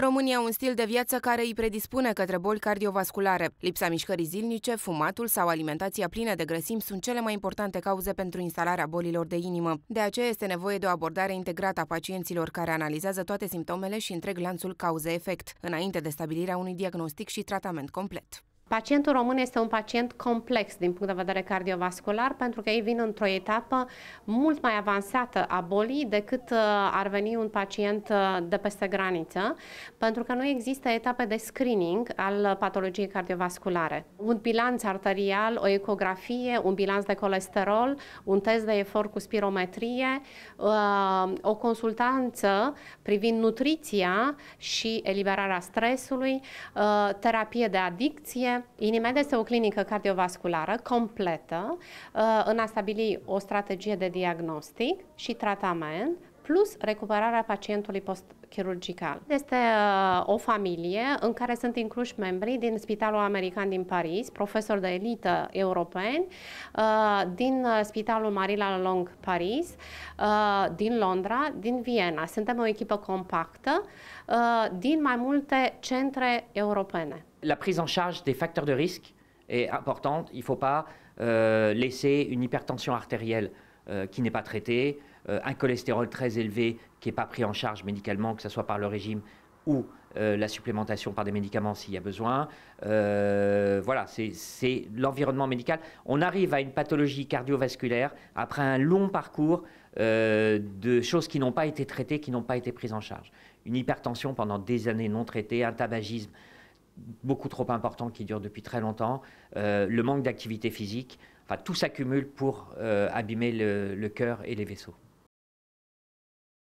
România au un stil de viață care îi predispune către boli cardiovasculare. Lipsa mișcării zilnice, fumatul sau alimentația plină de grăsimi sunt cele mai importante cauze pentru instalarea bolilor de inimă. De aceea este nevoie de o abordare integrată a pacienților care analizează toate simptomele și întreg lanțul cauze-efect, înainte de stabilirea unui diagnostic și tratament complet. Pacientul român este un pacient complex din punct de vedere cardiovascular pentru că ei vin într-o etapă mult mai avansată a bolii decât uh, ar veni un pacient uh, de peste graniță, pentru că nu există etape de screening al patologiei cardiovasculare. Un bilanț arterial, o ecografie, un bilanț de colesterol, un test de efort cu spirometrie, uh, o consultanță privind nutriția și eliberarea stresului, terapie de adicție, Bine, Inimed deci este o clinică cardiovasculară completă uh, în a stabili o strategie de diagnostic și tratament plus recuperarea pacientului post-chirurgical. Este uh, o familie în care sunt incluși membrii din Spitalul American din Paris, profesori de elită europeni, uh, din uh, Spitalul Marilla Long Paris, din Londra, din Viena. Suntem o echipă compactă din mai multe centre europene. La prise en charge des facteurs de risque est importante. Il ne faut pas euh, laisser une hypertension artérielle euh, qui n'est pas traitée, Euh, un cholestérol très élevé qui n'est pas pris en charge médicalement, que ce soit par le régime ou euh, la supplémentation par des médicaments s'il y a besoin. Euh, voilà, c'est l'environnement médical. On arrive à une pathologie cardiovasculaire après un long parcours de choses qui n'ont pas été traitées, qui n'ont pas été prises en charge. Une hypertension pendant des années non traitée, un tabagisme beaucoup trop important qui dure depuis très longtemps, le manque d'activité physique, enfin tout s'accumule pour abîmer le cœur et les vaisseaux.